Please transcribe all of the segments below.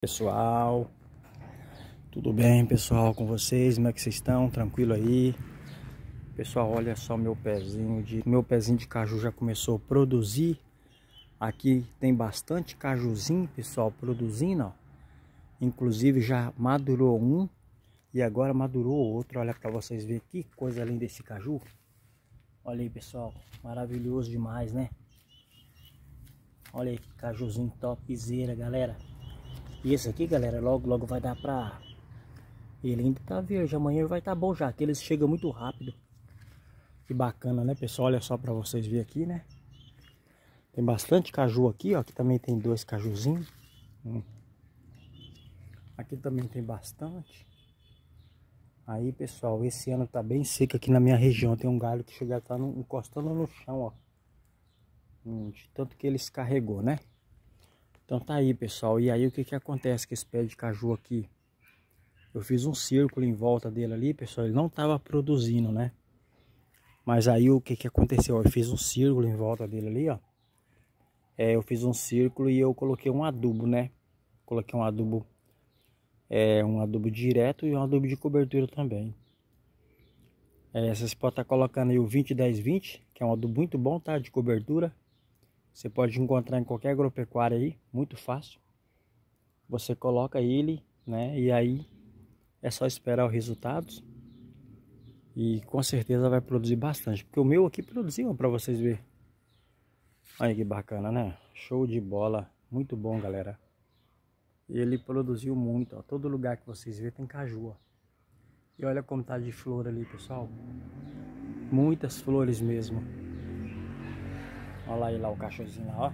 pessoal, tudo bem pessoal com vocês, como é que vocês estão, tranquilo aí? Pessoal, olha só meu pezinho, de, meu pezinho de caju já começou a produzir, aqui tem bastante cajuzinho pessoal produzindo, ó. inclusive já madurou um e agora madurou outro, olha para vocês verem que coisa linda esse caju, olha aí pessoal, maravilhoso demais né? Olha aí cajuzinho topzera galera. E esse aqui, galera, logo, logo vai dar pra... Ele ainda tá verde, amanhã vai estar tá bom já, que eles chegam muito rápido. Que bacana, né, pessoal? Olha só pra vocês verem aqui, né? Tem bastante caju aqui, ó. Aqui também tem dois cajuzinhos. Hum. Aqui também tem bastante. Aí, pessoal, esse ano tá bem seco aqui na minha região. Tem um galho que chega a tá encostando no chão, ó. Hum, de tanto que ele se carregou, né? Então tá aí, pessoal. E aí o que que acontece com esse pé de caju aqui? Eu fiz um círculo em volta dele ali, pessoal. Ele não tava produzindo, né? Mas aí o que que aconteceu? Eu fiz um círculo em volta dele ali, ó. É, eu fiz um círculo e eu coloquei um adubo, né? Coloquei um adubo, é, um adubo direto e um adubo de cobertura também. É, vocês podem estar tá colocando aí o 20-10-20, que é um adubo muito bom, tá? De cobertura. Você pode encontrar em qualquer agropecuária aí, muito fácil. Você coloca ele, né? E aí é só esperar os resultados. E com certeza vai produzir bastante. Porque o meu aqui produziu, para vocês verem. Olha que bacana, né? Show de bola. Muito bom, galera. Ele produziu muito, ó. Todo lugar que vocês vê tem caju, ó. E olha como tá de flor ali, pessoal. Muitas flores mesmo. Olha lá, lá o cajuzinho lá, ó.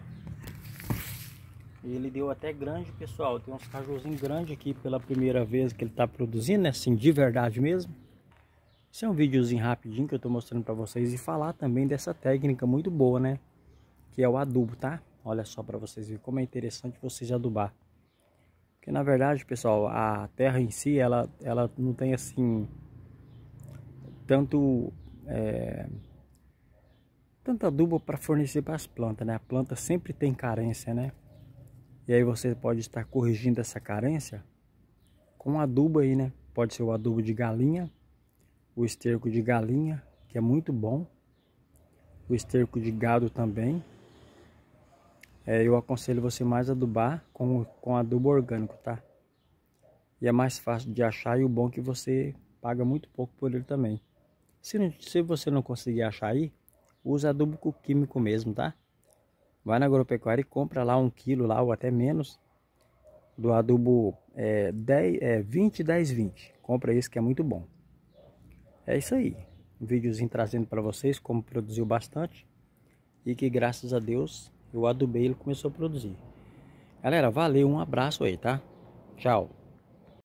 Ele deu até grande, pessoal. Tem uns cajuzinhos grandes aqui pela primeira vez que ele tá produzindo, né? Assim, de verdade mesmo. Esse é um videozinho rapidinho que eu tô mostrando para vocês e falar também dessa técnica muito boa, né? Que é o adubo, tá? Olha só para vocês verem como é interessante vocês adubar. Porque na verdade, pessoal, a terra em si, ela, ela não tem assim tanto... É tanto adubo para fornecer para as plantas, né? A planta sempre tem carência, né? E aí você pode estar corrigindo essa carência com adubo aí, né? Pode ser o adubo de galinha, o esterco de galinha, que é muito bom. O esterco de gado também. É, eu aconselho você mais adubar com, com adubo orgânico, tá? E é mais fácil de achar e o bom é que você paga muito pouco por ele também. Se, não, se você não conseguir achar aí, usa adubo químico mesmo, tá? Vai na agropecuária e compra lá um quilo lá ou até menos do adubo é, 10, é, 20, 10, 20. Compra isso que é muito bom. É isso aí. Um videozinho trazendo para vocês como produziu bastante e que graças a Deus eu adubei ele começou a produzir. Galera, valeu, um abraço aí, tá? Tchau.